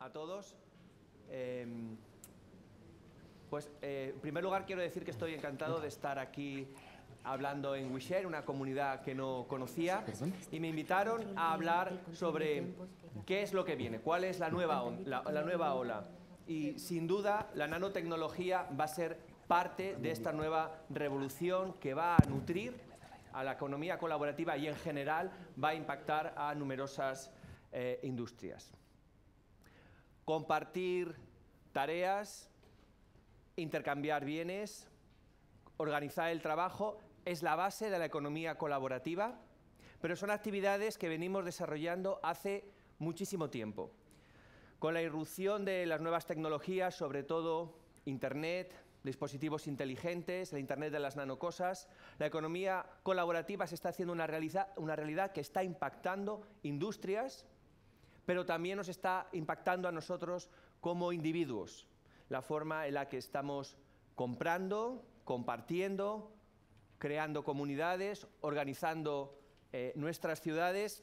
a, todos. Em, pues eh, en primer lugar quiero decir que estoy encantado de estar aquí hablando en Wisher, una comunidad que no conocía, y me invitaron a hablar sobre qué es lo que viene, cuál es la nueva, ola. Y sin duda la nanotecnología va a ser parte de esta nueva revolución que va a nutrir a la economía colaborativa y en general va a impactar a numerosas eh, industrias compartir tareas, intercambiar bienes, organizar el trabajo, es la base de la economía colaborativa, pero son actividades que venimos desarrollando hace muchísimo tiempo. Con la irrupción de las nuevas tecnologías, sobre todo Internet, dispositivos inteligentes, el Internet de las nanocosas, la economía colaborativa se está haciendo una, una realidad que está impactando industrias, pero también nos está impactando a nosotros como individuos, la forma en la que estamos comprando, compartiendo, creando comunidades, organizando eh, nuestras ciudades,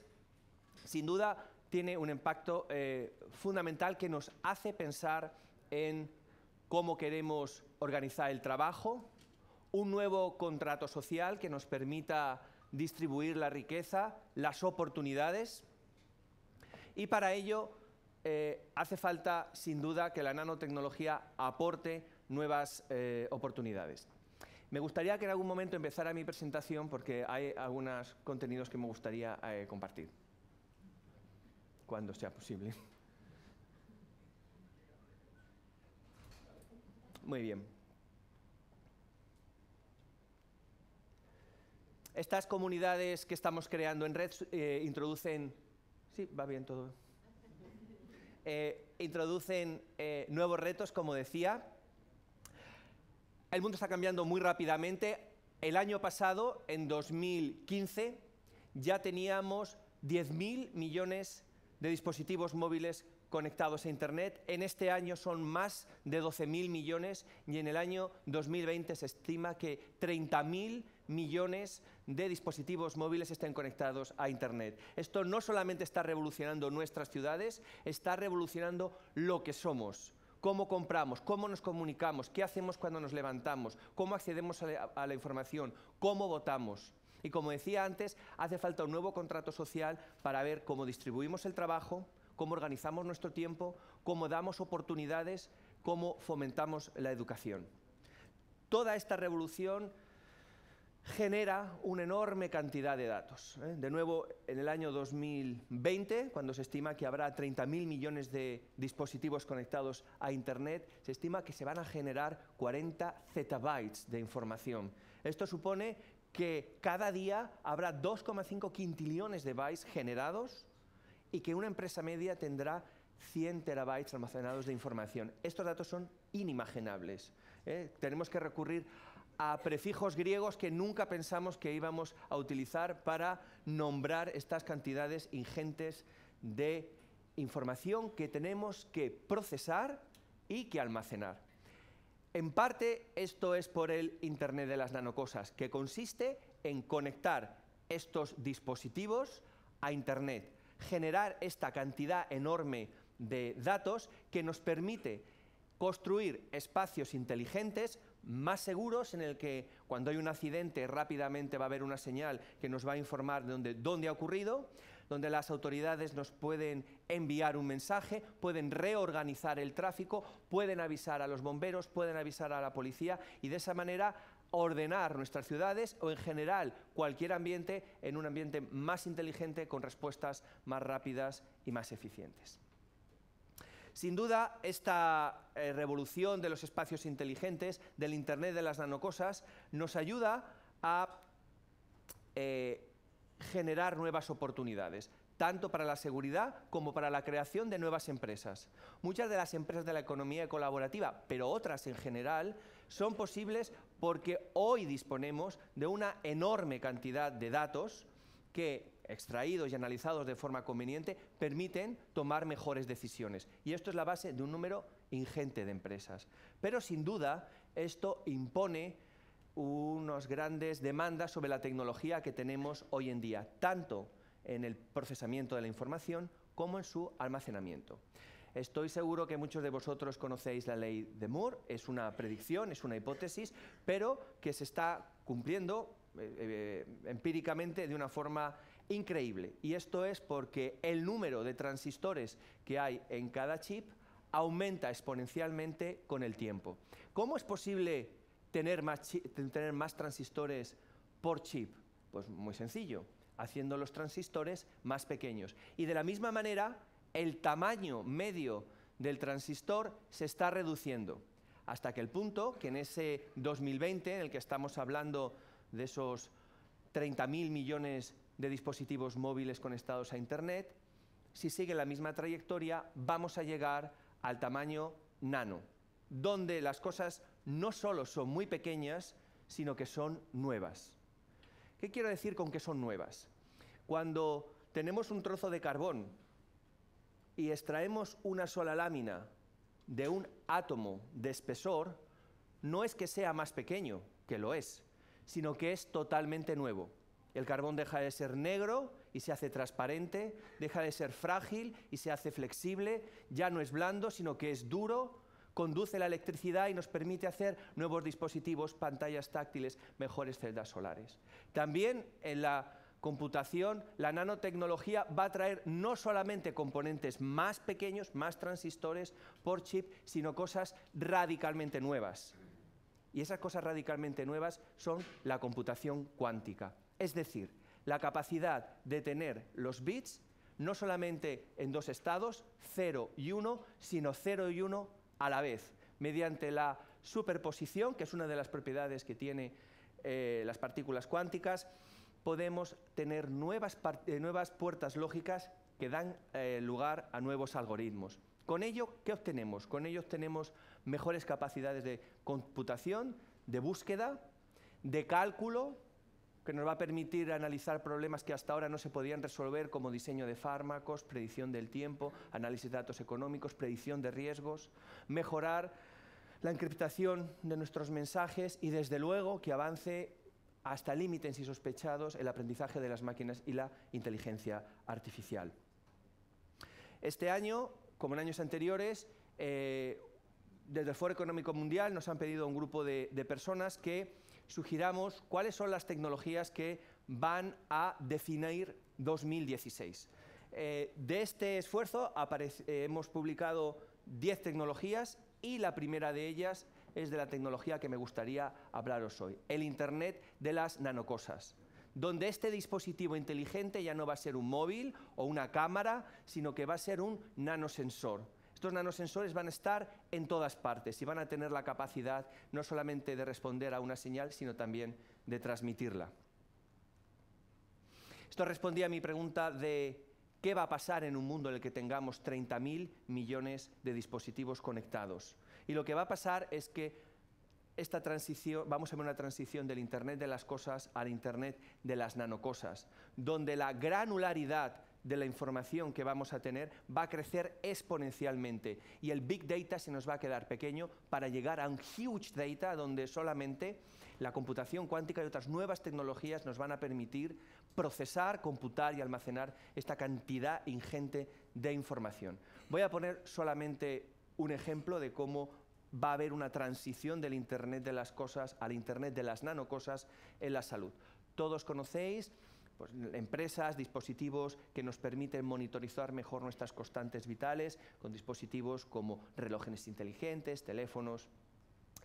sin duda tiene un impacto eh, fundamental que nos hace pensar en cómo queremos organizar el trabajo, un nuevo contrato social que nos permita distribuir la riqueza, las oportunidades, y para ello eh, hace falta, sin duda, que la nanotecnología aporte nuevas eh, oportunidades. Me gustaría que en algún momento empezara mi presentación porque hay algunos contenidos que me gustaría eh, compartir, cuando sea posible. Muy bien. Estas comunidades que estamos creando en red introducen Sí, va bien todo. Eh, introducen eh, nuevos retos, como decía. El mundo está cambiando muy rápidamente. El año pasado, en 2015, ya teníamos 10.000 millones de dispositivos móviles conectados a Internet. En este año son más de 12.000 millones y en el año 2020 se estima que 30.000 millones de dispositivos móviles estén conectados a Internet. Esto no solamente está revolucionando nuestras ciudades, está revolucionando lo que somos cómo compramos, cómo nos comunicamos, qué hacemos cuando nos levantamos, cómo accedemos a la, información, cómo votamos. Y como decía antes, hace falta un nuevo contrato social para ver cómo distribuimos el trabajo, cómo organizamos nuestro tiempo, cómo damos oportunidades, cómo fomentamos la educación. Toda esta revolución genera una enorme cantidad de datos. ¿eh? De nuevo, en el año 2020, cuando se estima que habrá 30.000 millones de dispositivos conectados a Internet, se estima que se van a generar 40 zettabytes de información. Esto supone que cada día habrá 2,5 quintillones de bytes generados y que una empresa media tendrá 100 terabytes almacenados de información. Estos datos son inimaginables. ¿eh? Tenemos que recurrir a prefijos griegos que nunca pensamos que íbamos a utilizar para nombrar estas cantidades ingentes de información que tenemos que procesar y que almacenar. En parte esto es por el Internet de las nanocosas, que consiste en conectar estos dispositivos a Internet, generar esta cantidad enorme de datos que nos permite construir espacios inteligentes más seguros en el que cuando hay un accidente rápidamente va a haber una señal que nos va a informar de dónde, dónde ha ocurrido, donde las autoridades nos pueden enviar un mensaje, pueden reorganizar el tráfico, pueden avisar a los bomberos, pueden avisar a la policía y de esa manera ordenar nuestras ciudades o en general cualquier ambiente en un ambiente más inteligente con respuestas más rápidas y más eficientes. Sin duda, esta eh, revolución de los espacios inteligentes, del Internet de las nanocosas, nos ayuda a eh, generar nuevas oportunidades tanto para la seguridad como para la creación de nuevas empresas. Muchas de las empresas de la economía colaborativa, pero otras en general, son posibles porque hoy disponemos de una enorme cantidad de datos que extraídos y analizados de forma conveniente, permiten tomar mejores decisiones. Y esto es la base de un número ingente de empresas. Pero sin duda, esto impone unas grandes demandas sobre la tecnología que tenemos hoy en día, tanto en el procesamiento de la información como en su almacenamiento. Estoy seguro que muchos de vosotros conocéis la ley de Moore, es una predicción, es una hipótesis, pero que se está cumpliendo eh, eh, empíricamente de una forma increíble. Y esto es porque el número de transistores que hay en cada chip aumenta exponencialmente con el tiempo. ¿Cómo es posible tener más, transistores por chip? Pues muy sencillo, haciendo los transistores más pequeños. Y de la misma manera, el tamaño medio del transistor se está reduciendo, hasta que el punto que en ese 2020, en el que estamos hablando de esos 30.000 millones de dispositivos móviles conectados a Internet, si sigue la misma trayectoria, vamos a llegar al tamaño nano, donde las cosas no solo son muy pequeñas, sino que son nuevas. ¿Qué quiero decir con que son nuevas? Cuando tenemos un trozo de carbón y extraemos una sola lámina de un átomo de espesor, no es que sea más pequeño, que lo es, sino que es totalmente nuevo el carbón deja de ser negro y se hace transparente, deja de ser frágil y se hace flexible, ya no es blando, sino que es duro, conduce la electricidad y nos permite hacer nuevos dispositivos, pantallas táctiles, mejores celdas solares. También en la computación, la nanotecnología va a traer no solamente componentes más pequeños, más transistores por chip, sino cosas radicalmente nuevas. Y esas cosas radicalmente nuevas son la computación cuántica. Es decir, la capacidad de tener los bits no solamente en dos estados, 0 y 1, sino 0 y 1 a la vez, mediante la superposición, que es una de las propiedades que tienen eh, las partículas cuánticas, podemos tener nuevas, eh, nuevas puertas lógicas que dan eh, lugar a nuevos algoritmos. Con ello, ¿qué obtenemos? Con ello obtenemos mejores capacidades de computación, de búsqueda, de cálculo, que nos va a permitir analizar problemas que hasta ahora no se podían resolver, como diseño de fármacos, predicción del tiempo, análisis de datos económicos, predicción de riesgos, mejorar la encriptación de nuestros mensajes y, desde luego, que avance hasta límites y sospechados el aprendizaje de las máquinas y la inteligencia artificial. Este año, como en años anteriores, eh, desde el Foro Económico Mundial nos han pedido un grupo de, personas que sugiramos cuáles son las tecnologías que van a definir 2016. Eh, de este esfuerzo eh, hemos publicado 10 tecnologías y la primera de ellas es de la tecnología que me gustaría hablaros hoy, el Internet de las nanocosas donde este dispositivo inteligente ya no va a ser un móvil o una cámara, sino que va a ser un nanosensor estos nanosensores van a estar en todas partes y van a tener la capacidad no solamente de responder a una señal, sino también de transmitirla. Esto respondía a mi pregunta de qué va a pasar en un mundo en el que tengamos 30.000 millones de dispositivos conectados. Y lo que va a pasar es que esta transición, vamos a ver una transición del Internet de las cosas al Internet de las nanocosas, donde la granularidad de la información que vamos a tener va a crecer exponencialmente y el big data se nos va a quedar pequeño para llegar a un huge data donde solamente la computación cuántica y otras nuevas tecnologías nos van a permitir procesar, computar y almacenar esta cantidad ingente de información. Voy a poner solamente un ejemplo de cómo va a haber una transición del Internet de las cosas al Internet de las nanocosas en la salud. Todos conocéis pues, empresas, dispositivos que nos permiten monitorizar mejor nuestras constantes vitales, con dispositivos como relojes inteligentes, teléfonos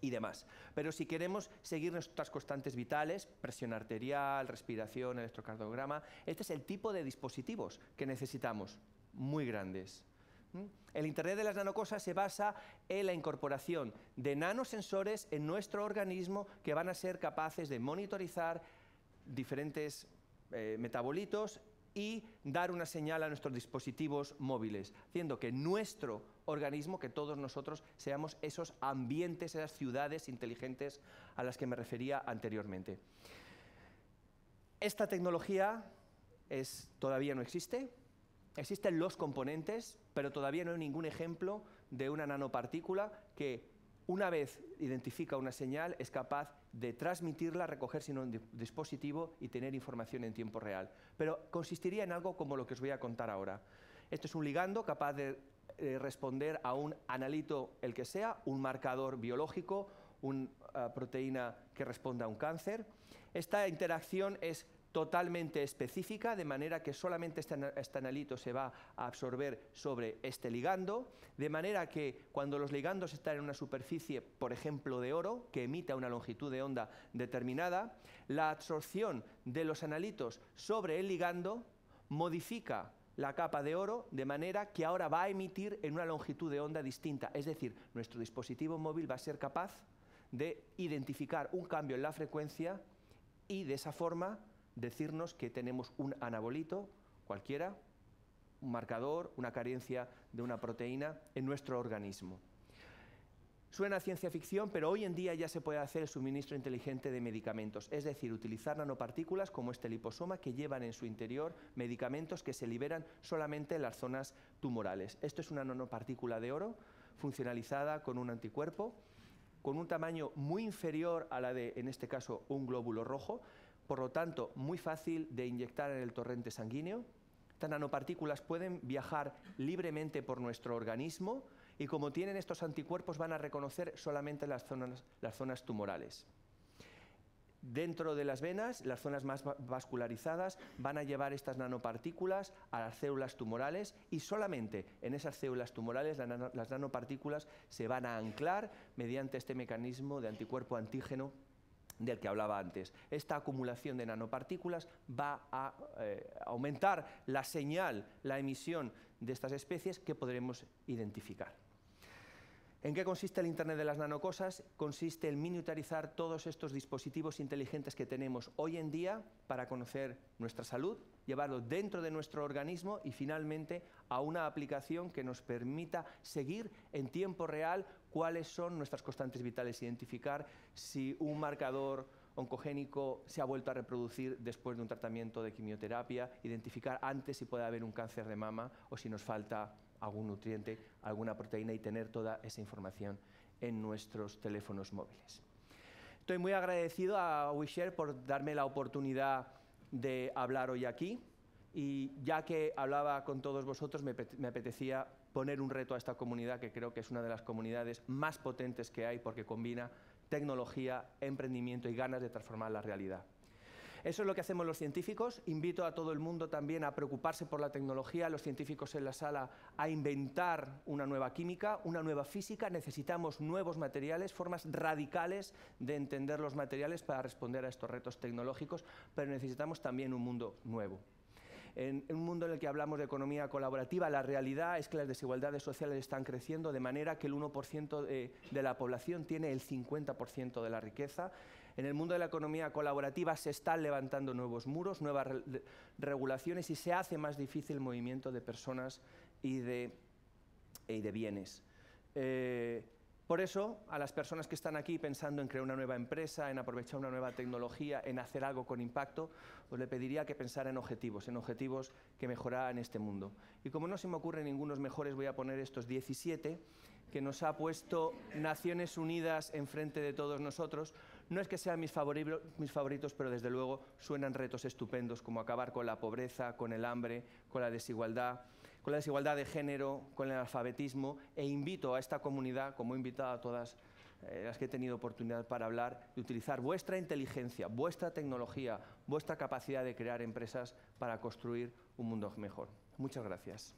y demás. Pero si queremos seguir nuestras constantes vitales, presión arterial, respiración, electrocardiograma, este es el tipo de dispositivos que necesitamos, muy grandes. ¿Mm? El Internet de las nanocosas se basa en la incorporación de nanosensores en nuestro organismo que van a ser capaces de monitorizar diferentes eh, metabolitos y dar una señal a nuestros dispositivos móviles, haciendo que nuestro organismo, que todos nosotros seamos esos ambientes, esas ciudades inteligentes a las que me refería anteriormente. Esta tecnología es, todavía no existe, existen los componentes, pero todavía no hay ningún ejemplo de una nanopartícula que una vez identifica una señal es capaz de transmitirla, recoger en un dispositivo y tener información en tiempo real. Pero consistiría en algo como lo que os voy a contar ahora. Esto es un ligando capaz de eh, responder a un analito, el que sea, un marcador biológico, una ah, proteína que responda a un cáncer. Esta interacción es totalmente específica, de manera que solamente este, este analito se va a absorber sobre este ligando, de manera que cuando los ligandos están en una superficie, por ejemplo, de oro, que emita una longitud de onda determinada, la absorción de los analitos sobre el ligando modifica la capa de oro de manera que ahora va a emitir en una longitud de onda distinta. Es decir, nuestro dispositivo móvil va a ser capaz de identificar un cambio en la frecuencia y de esa forma decirnos que tenemos un anabolito cualquiera, un marcador, una carencia de una proteína en nuestro organismo. Suena ciencia ficción, pero hoy en día ya se puede hacer el suministro inteligente de medicamentos, es decir, utilizar nanopartículas como este liposoma que llevan en su interior medicamentos que se liberan solamente en las zonas tumorales. Esto es una nanopartícula de oro funcionalizada con un anticuerpo con un tamaño muy inferior a la de, en este caso, un glóbulo rojo, por lo tanto, muy fácil de inyectar en el torrente sanguíneo. Estas nanopartículas pueden viajar libremente por nuestro organismo y como tienen estos anticuerpos van a reconocer solamente las zonas, las zonas tumorales. Dentro de las venas, las zonas más vascularizadas van a llevar estas nanopartículas a las células tumorales y solamente en esas células tumorales las nanopartículas se van a anclar mediante este mecanismo de anticuerpo antígeno del que hablaba antes. Esta acumulación de nanopartículas va a eh, aumentar la señal, la emisión de estas especies que podremos identificar. ¿En qué consiste el Internet de las nanocosas? Consiste en miniaturizar todos estos dispositivos inteligentes que tenemos hoy en día para conocer nuestra salud, llevarlo dentro de nuestro organismo y finalmente a una aplicación que nos permita seguir en tiempo real cuáles son nuestras constantes vitales, identificar si un marcador oncogénico se ha vuelto a reproducir después de un tratamiento de quimioterapia, identificar antes si puede haber un cáncer de mama o si nos falta algún nutriente, alguna proteína y tener toda esa información en nuestros teléfonos móviles. Estoy muy agradecido a Wisher por darme la oportunidad de hablar hoy aquí y ya que hablaba con todos vosotros me apetecía poner un reto a esta comunidad que creo que es una de las comunidades más potentes que hay porque combina tecnología, emprendimiento y ganas de transformar la realidad. Eso es lo que hacemos los científicos. Invito a todo el mundo también a preocuparse por la tecnología, los científicos en la sala a inventar una nueva química, una nueva física. Necesitamos nuevos materiales, formas radicales de entender los materiales para responder a estos retos tecnológicos, pero necesitamos también un mundo nuevo en un mundo en el que hablamos de economía colaborativa, la realidad es que las desigualdades sociales están creciendo de manera que el 1% de, la población tiene el 50% de la riqueza. En el mundo de la economía colaborativa se están levantando nuevos muros, nuevas regulaciones y se hace más difícil el movimiento de personas y de, y de bienes. Eh, por eso, a las personas que están aquí pensando en crear una nueva empresa, en aprovechar una nueva tecnología, en hacer algo con impacto, os le pediría que pensaran en objetivos, en objetivos que mejoraran este mundo. Y como no se me ocurren ningunos mejores, voy a poner estos 17 que nos ha puesto Naciones Unidas enfrente de todos nosotros. No es que sean mis favoritos, pero desde luego suenan retos estupendos como acabar con la pobreza, con el hambre, con la desigualdad, con la desigualdad de género, con el alfabetismo e invito a esta comunidad, como he invitado a todas eh, las que he tenido oportunidad para hablar, de utilizar vuestra inteligencia, vuestra tecnología, vuestra capacidad de crear empresas para construir un mundo mejor. Muchas gracias.